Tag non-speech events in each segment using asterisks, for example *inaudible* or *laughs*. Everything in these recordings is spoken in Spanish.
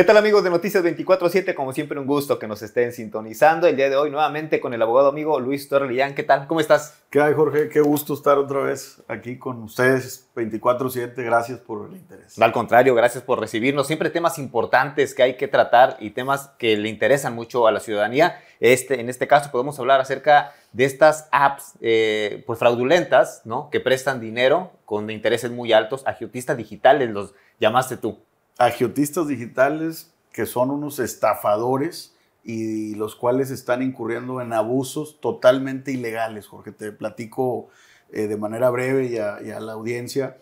¿Qué tal amigos de Noticias 24-7? Como siempre un gusto que nos estén sintonizando el día de hoy nuevamente con el abogado amigo Luis Torrellán. ¿Qué tal? ¿Cómo estás? ¿Qué hay Jorge? Qué gusto estar otra vez aquí con ustedes 24-7. Gracias por el interés. al contrario, gracias por recibirnos. Siempre temas importantes que hay que tratar y temas que le interesan mucho a la ciudadanía. Este, en este caso podemos hablar acerca de estas apps eh, pues fraudulentas ¿no? que prestan dinero con intereses muy altos a digitales, los llamaste tú agiotistas digitales que son unos estafadores y los cuales están incurriendo en abusos totalmente ilegales. Jorge, te platico eh, de manera breve y a, y a, la audiencia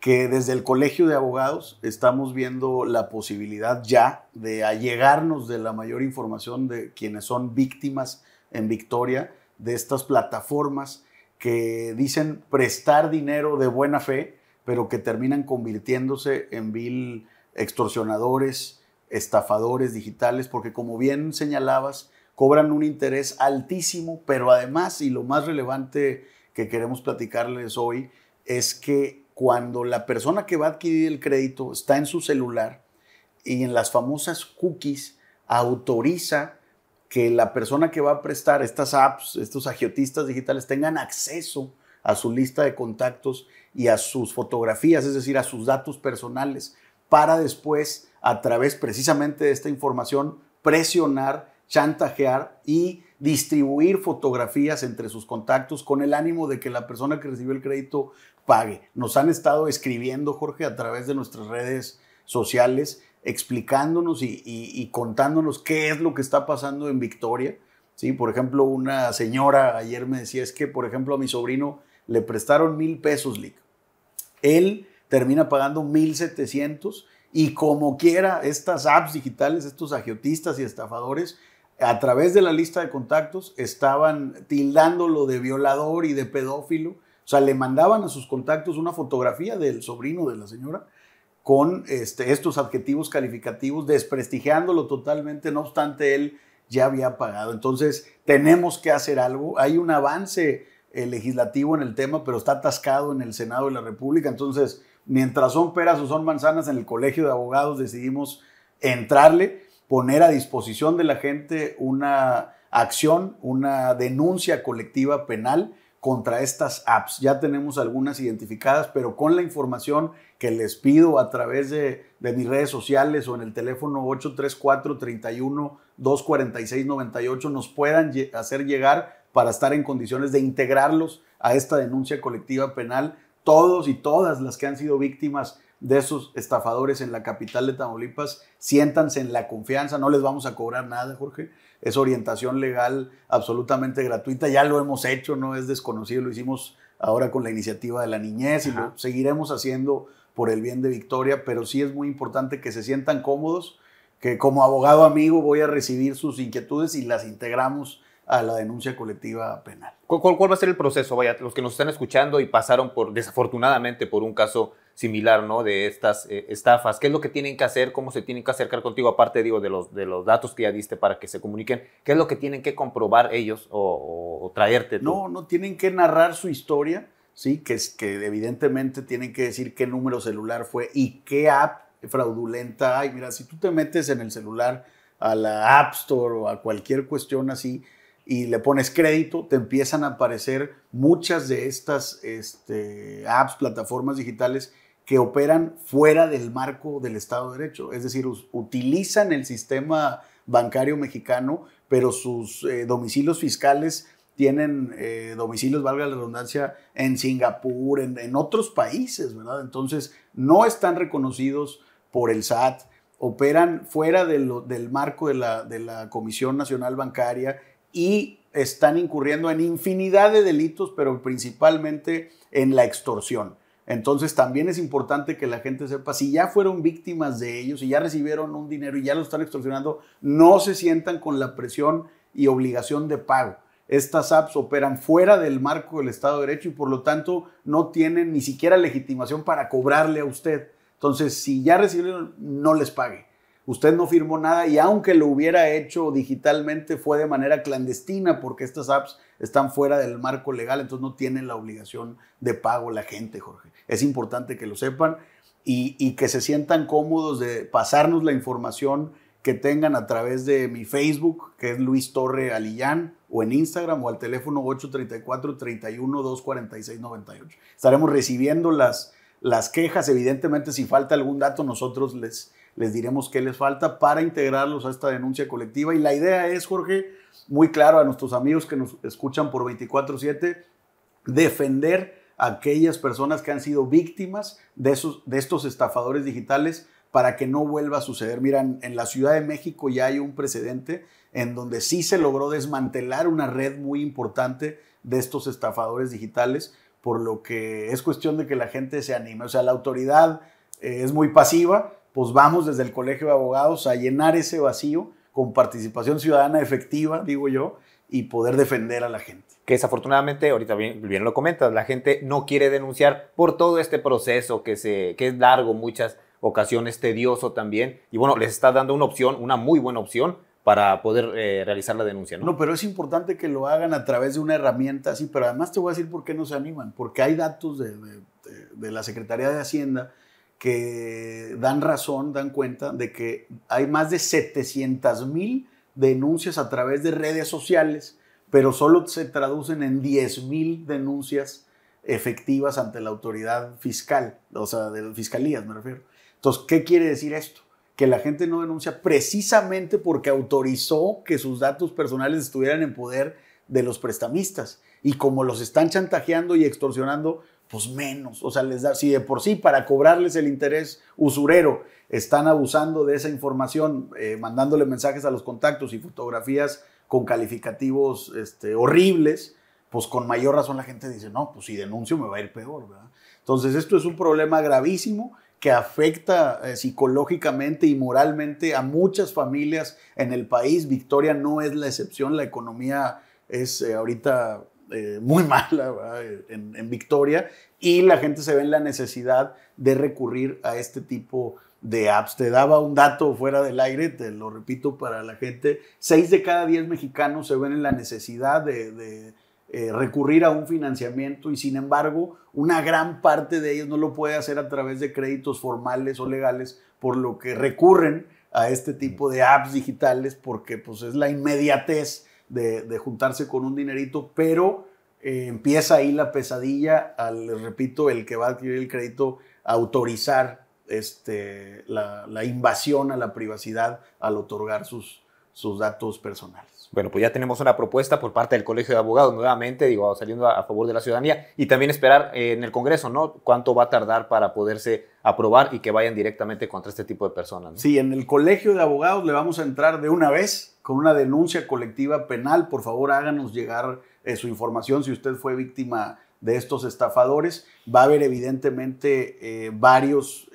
que desde el Colegio de Abogados estamos viendo la posibilidad ya de allegarnos de la mayor información de quienes son víctimas en Victoria de estas plataformas que dicen prestar dinero de buena fe, pero que terminan convirtiéndose en vil extorsionadores, estafadores digitales, porque como bien señalabas, cobran un interés altísimo, pero además, y lo más relevante que queremos platicarles hoy, es que cuando la persona que va a adquirir el crédito está en su celular y en las famosas cookies autoriza que la persona que va a prestar estas apps, estos agiotistas digitales, tengan acceso a su lista de contactos y a sus fotografías, es decir, a sus datos personales para después, a través precisamente de esta información, presionar, chantajear y distribuir fotografías entre sus contactos con el ánimo de que la persona que recibió el crédito pague. Nos han estado escribiendo, Jorge, a través de nuestras redes sociales, explicándonos y, contándonos qué es lo que está pasando en Victoria. ¿sí? Por ejemplo, una señora ayer me decía, es que, por ejemplo, a mi sobrino le prestaron mil pesos, Lick. Él termina pagando 1.700 y como quiera, estas apps digitales, estos agiotistas y estafadores, a través de la lista de contactos estaban tildándolo de violador y de pedófilo. O sea, le mandaban a sus contactos una fotografía del sobrino de la señora con este, estos adjetivos calificativos, desprestigiándolo totalmente, no obstante él ya había pagado. Entonces, tenemos que hacer algo. Hay un avance eh, legislativo en el tema, pero está atascado en el Senado de la República. Entonces, mientras son peras o son manzanas, en el Colegio de Abogados decidimos entrarle, poner a disposición de la gente una acción, una denuncia colectiva penal contra estas apps. Ya tenemos algunas identificadas, pero con la información que les pido a través de, mis redes sociales o en el teléfono 834-31-246-98 nos puedan hacer llegar para estar en condiciones de integrarlos a esta denuncia colectiva penal todos y todas las que han sido víctimas de esos estafadores en la capital de Tamaulipas, siéntanse en la confianza, no les vamos a cobrar nada, Jorge. Es orientación legal absolutamente gratuita, ya lo hemos hecho, no es desconocido, lo hicimos ahora con la iniciativa de la niñez y lo seguiremos haciendo por el bien de Victoria, pero sí es muy importante que se sientan cómodos, que como abogado amigo voy a recibir sus inquietudes y las integramos a la denuncia colectiva penal. ¿Cuál, va a ser el proceso? Vaya, los que nos están escuchando y pasaron por, desafortunadamente, por un caso similar, ¿no? De estas eh, estafas. ¿Qué es lo que tienen que hacer? ¿Cómo se tienen que acercar contigo? Aparte, digo, de los, de los datos que ya diste para que se comuniquen. ¿Qué es lo que tienen que comprobar ellos o, traerte? No, no tienen que narrar su historia, ¿sí? Que, es, que evidentemente tienen que decir qué número celular fue y qué app fraudulenta hay. Mira, si tú te metes en el celular a la App Store o a cualquier cuestión así, y le pones crédito, te empiezan a aparecer muchas de estas este, apps, plataformas digitales que operan fuera del marco del Estado de Derecho. Es decir, utilizan el sistema bancario mexicano, pero sus eh, domicilios fiscales tienen eh, domicilios, valga la redundancia, en Singapur, en, otros países, ¿verdad? Entonces, no están reconocidos por el SAT, operan fuera del marco de la, de la Comisión Nacional Bancaria y están incurriendo en infinidad de delitos, pero principalmente en la extorsión. Entonces también es importante que la gente sepa, si ya fueron víctimas de ellos, si ya recibieron un dinero y ya lo están extorsionando, no se sientan con la presión y obligación de pago. Estas apps operan fuera del marco del Estado de Derecho y por lo tanto no tienen ni siquiera legitimación para cobrarle a usted. Entonces, si ya recibieron, no les pague. Usted no firmó nada y aunque lo hubiera hecho digitalmente fue de manera clandestina porque estas apps están fuera del marco legal, entonces no tienen la obligación de pago la gente, Jorge. Es importante que lo sepan y, que se sientan cómodos de pasarnos la información que tengan a través de mi Facebook, que es Luis Torre Alillán, o en Instagram o al teléfono 834-31-246-98. Estaremos recibiendo las, las quejas. Evidentemente, si falta algún dato, nosotros les, les diremos qué les falta para integrarlos a esta denuncia colectiva. Y la idea es, Jorge, muy claro a nuestros amigos que nos escuchan por 24/7, defender a aquellas personas que han sido víctimas de, esos, de estos estafadores digitales para que no vuelva a suceder. Mira, en, la Ciudad de México ya hay un precedente en donde sí se logró desmantelar una red muy importante de estos estafadores digitales, por lo que es cuestión de que la gente se anime. O sea, la autoridad eh, es muy pasiva, pues vamos desde el Colegio de Abogados a llenar ese vacío con participación ciudadana efectiva, digo yo, y poder defender a la gente. Que desafortunadamente, ahorita bien, lo comentas, la gente no quiere denunciar por todo este proceso que, que es largo, muchas ocasiones tedioso también. Y bueno, les está dando una opción, una muy buena opción para poder eh, realizar la denuncia. ¿no? no, pero es importante que lo hagan a través de una herramienta así, pero además te voy a decir por qué no se animan, porque hay datos de la Secretaría de Hacienda que dan razón, dan cuenta de que hay más de 700 mil denuncias a través de redes sociales, pero solo se traducen en 10 mil denuncias efectivas ante la autoridad fiscal, o sea, de fiscalías me refiero. Entonces, ¿qué quiere decir esto? Que la gente no denuncia precisamente porque autorizó que sus datos personales estuvieran en poder de los prestamistas. Y como los están chantajeando y extorsionando, pues menos. O sea, les da, si de por sí para cobrarles el interés usurero están abusando de esa información, eh, mandándole mensajes a los contactos y fotografías con calificativos este, horribles, pues con mayor razón la gente dice, no, pues si denuncio me va a ir peor, ¿verdad? Entonces esto es un problema gravísimo que afecta eh, psicológicamente y moralmente a muchas familias en el país. Victoria no es la excepción, la economía es eh, ahorita eh, muy *laughs* mala en, Victoria y la gente se ve en la necesidad de recurrir a este tipo de apps. Te daba un dato fuera del aire, te lo repito para la gente, 6 de cada 10 mexicanos se ven en la necesidad de, eh, recurrir a un financiamiento y sin embargo una gran parte de ellos no lo puede hacer a través de créditos formales o legales, por lo que recurren a este tipo de apps digitales porque pues es la inmediatez de, juntarse con un dinerito, pero eh, empieza ahí la pesadilla al, repito, el que va a adquirir el crédito autorizar este, la invasión a la privacidad al otorgar sus, sus datos personales. Bueno, pues ya tenemos una propuesta por parte del Colegio de Abogados nuevamente, digo, saliendo a, favor de la ciudadanía y también esperar eh, en el Congreso, ¿no? ¿Cuánto va a tardar para poderse aprobar y que vayan directamente contra este tipo de personas? Sí, en el Colegio de Abogados le vamos a entrar de una vez con una denuncia colectiva penal. Por favor, háganos llegar eh, su información si usted fue víctima de estos estafadores. Va a haber evidentemente eh, varios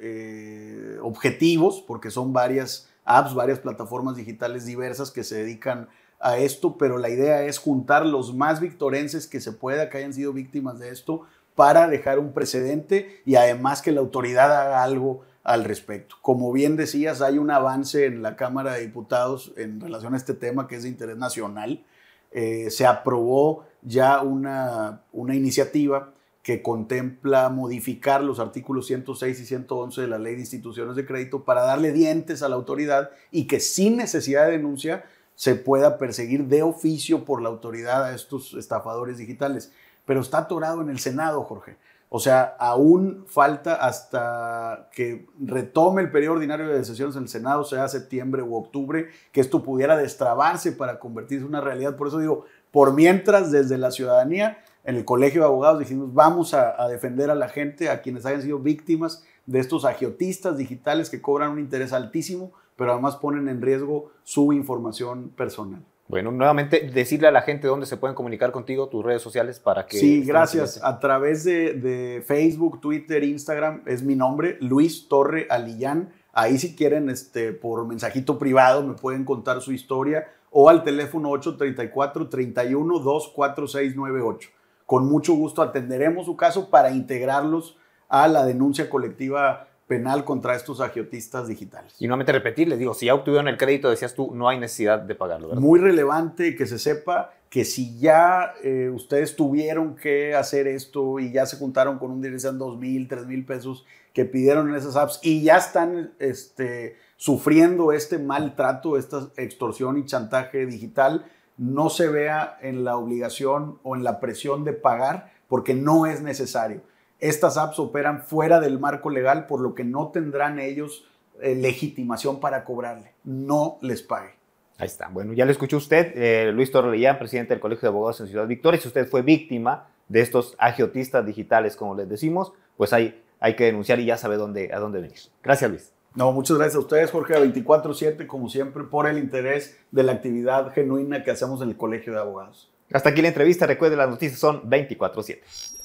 objetivos, porque son varias apps, varias plataformas digitales diversas que se dedican a esto, pero la idea es juntar los más victorenses que se pueda, que hayan sido víctimas de esto, para dejar un precedente y además que la autoridad haga algo al respecto. Como bien decías, hay un avance en la Cámara de Diputados en relación a este tema que es de interés nacional. Eh, se aprobó ya una, una iniciativa que contempla modificar los artículos 106 y 111 de la Ley de Instituciones de Crédito para darle dientes a la autoridad y que sin necesidad de denuncia se pueda perseguir de oficio por la autoridad a estos estafadores digitales. Pero está atorado en el Senado, Jorge. O sea, aún falta hasta que retome el periodo ordinario de sesiones en el Senado, sea septiembre u octubre, que esto pudiera destrabarse para convertirse en una realidad. Por eso digo, por mientras, desde la ciudadanía, en el Colegio de Abogados dijimos, vamos a, defender a la gente, a quienes hayan sido víctimas de estos agiotistas digitales que cobran un interés altísimo, pero además ponen en riesgo su información personal. Bueno, nuevamente decirle a la gente dónde se pueden comunicar contigo, tus redes sociales para que... Sí, gracias. A través de, Facebook, Twitter, Instagram, es mi nombre, Luis Torre Alillán. Ahí si quieren, este, por mensajito privado, me pueden contar su historia o al teléfono 834 31 24698 con mucho gusto atenderemos su caso para integrarlos a la denuncia colectiva penal contra estos agiotistas digitales. Y no nuevamente repetir, les digo, si ya obtuvieron el crédito, decías tú, no hay necesidad de pagarlo. Muy relevante que se sepa que si ya eh, ustedes tuvieron que hacer esto y ya se juntaron con un sean dos mil, tres mil pesos que pidieron en esas apps y ya están este, sufriendo este maltrato, esta extorsión y chantaje digital, no se vea en la obligación o en la presión de pagar porque no es necesario. Estas apps operan fuera del marco legal, por lo que no tendrán ellos eh, legitimación para cobrarle. No les pague. Ahí está. Bueno, ya le escuchó usted, eh, Luis Torrellán, presidente del Colegio de Abogados en Ciudad Victoria. Si usted fue víctima de estos agiotistas digitales, como les decimos, pues hay, hay que denunciar y ya sabe dónde, a dónde venir. Gracias, Luis. No, muchas gracias a ustedes, Jorge, a 24-7, como siempre, por el interés de la actividad genuina que hacemos en el Colegio de Abogados. Hasta aquí la entrevista. Recuerde, las noticias son 24-7.